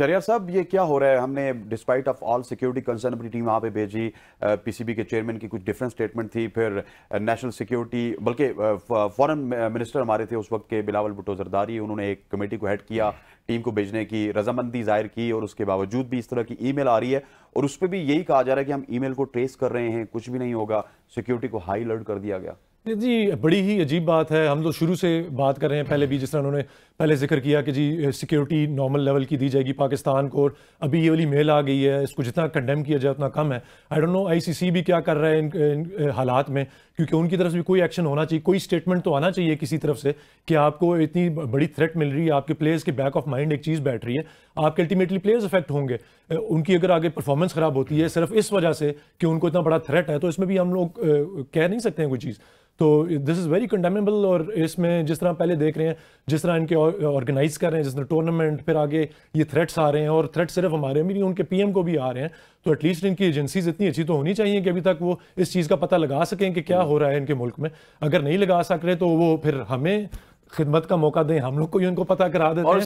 शरिया साहब ये क्या हो रहा है हमने despite of all security concern अपनी टीम वहाँ पे भेजी पीसीबी के चेयरमैन की कुछ डिफरेंट स्टेटमेंट थी फिर नेशनल सिक्योरिटी बल्कि फॉरेन मिनिस्टर हमारे थे उस वक्त के बिलावल भुटो जरदारी उन्होंने एक कमेटी को हेड किया टीम को भेजने की रजामंदी जाहिर की और उसके बावजूद भी इस तरह की ई आ रही है और उस पर भी यही कहा जा रहा है कि हम ई को ट्रेस कर रहे हैं कुछ भी नहीं होगा सिक्योरिटी को हाई अलर्ट कर दिया गया जी बड़ी ही अजीब बात है हम लोग शुरू से बात कर रहे हैं पहले भी जिस तरह उन्होंने पहले जिक्र किया कि जी सिक्योरिटी नॉर्मल लेवल की दी जाएगी पाकिस्तान को और अभी ये वाली मेल आ गई है इसको जितना कंडेम किया जाए उतना कम है आई डोंट नो आईसीसी भी क्या कर रहा है इन, इन हालात में क्योंकि उनकी तरफ से भी कोई एक्शन होना चाहिए कोई स्टेटमेंट तो आना चाहिए किसी तरफ से कि आपको इतनी बड़ी थ्रेट मिल रही है आपके प्लेयर्स के बैक ऑफ माइंड एक चीज़ बैठ रही है आपके अल्टीमेटली प्लेयर्स अफेक्ट होंगे उनकी अगर आगे परफॉर्मेंस ख़राब होती है सिर्फ इस वजह से कि उनको इतना बड़ा थ्रेट है तो इसमें भी हम लोग कह नहीं सकते हैं कोई चीज़ तो दिस इज़ वेरी कंडेमेबल और इसमें जिस तरह पहले देख रहे हैं जिस तरह इनके ऑर्गेनाइज कर रहे हैं जिस तरह टूर्नामेंट फिर आगे ये थ्रेट्स आ रहे हैं और थ्रेट सिर्फ हमारे भी नहीं उनके पीएम को भी आ रहे हैं तो एटलीस्ट इनकी एजेंसीज इतनी अच्छी तो होनी चाहिए कि अभी तक वो इस चीज़ का पता लगा सकें कि क्या हो रहा है इनके मुल्क में अगर नहीं लगा सक रहे तो वो फिर हमें खिदमत का मौका दें हम लोग को ही उनको पता करा दें